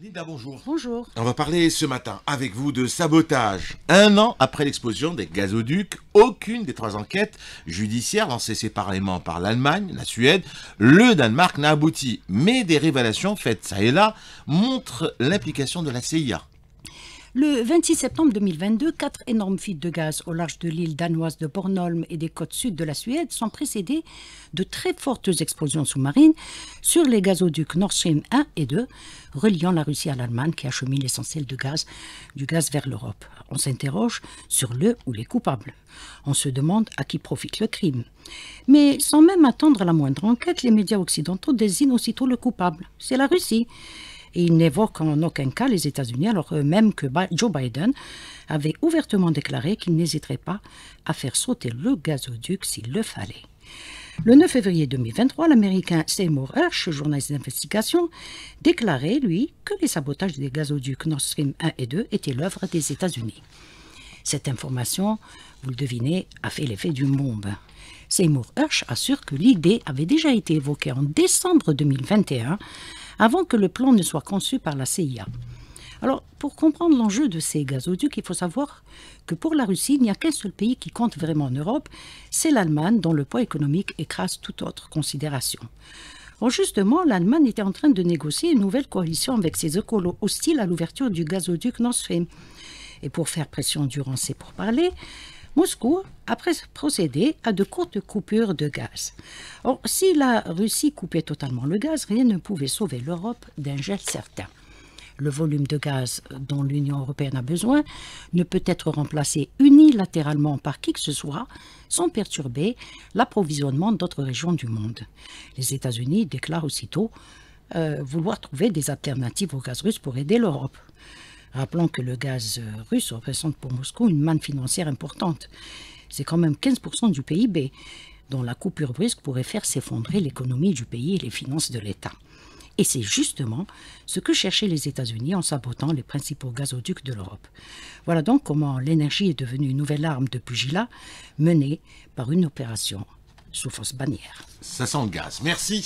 Linda, bonjour. Bonjour. On va parler ce matin avec vous de sabotage. Un an après l'explosion des gazoducs, aucune des trois enquêtes judiciaires lancées séparément par l'Allemagne, la Suède, le Danemark n'a abouti. Mais des révélations faites ça et là montrent l'implication de la CIA. Le 26 septembre 2022, quatre énormes fuites de gaz au large de l'île danoise de Bornholm et des côtes sud de la Suède sont précédées de très fortes explosions sous-marines sur les gazoducs Nord Stream 1 et 2, reliant la Russie à l'Allemagne qui achemine l'essentiel de gaz, du gaz vers l'Europe. On s'interroge sur le ou les coupables. On se demande à qui profite le crime. Mais sans même attendre la moindre enquête, les médias occidentaux désignent aussitôt le coupable. C'est la Russie. Et il n'évoque en aucun cas les États-Unis, alors même que Joe Biden avait ouvertement déclaré qu'il n'hésiterait pas à faire sauter le gazoduc s'il le fallait. Le 9 février 2023, l'Américain Seymour Hersh, journaliste d'investigation, déclarait, lui, que les sabotages des gazoducs Nord Stream 1 et 2 étaient l'œuvre des États-Unis. Cette information, vous le devinez, a fait l'effet d'une bombe. Seymour Hersh assure que l'idée avait déjà été évoquée en décembre 2021 avant que le plan ne soit conçu par la CIA. Alors, pour comprendre l'enjeu de ces gazoducs, il faut savoir que pour la Russie, il n'y a qu'un seul pays qui compte vraiment en Europe, c'est l'Allemagne, dont le poids économique écrase toute autre considération. Or, justement, l'Allemagne était en train de négocier une nouvelle coalition avec ses écolos hostiles à l'ouverture du gazoduc Nord Stream. Et pour faire pression durant ces pourparlers, Moscou a procédé à de courtes coupures de gaz. Or, si la Russie coupait totalement le gaz, rien ne pouvait sauver l'Europe d'un gel certain. Le volume de gaz dont l'Union européenne a besoin ne peut être remplacé unilatéralement par qui que ce soit sans perturber l'approvisionnement d'autres régions du monde. Les États-Unis déclarent aussitôt euh, vouloir trouver des alternatives au gaz russe pour aider l'Europe. Rappelons que le gaz euh, russe représente pour Moscou une manne financière importante. C'est quand même 15% du PIB, dont la coupure brusque pourrait faire s'effondrer l'économie du pays et les finances de l'État. Et c'est justement ce que cherchaient les États-Unis en sabotant les principaux gazoducs de l'Europe. Voilà donc comment l'énergie est devenue une nouvelle arme de pugilat menée par une opération sous fausse bannière. Ça sent le gaz. Merci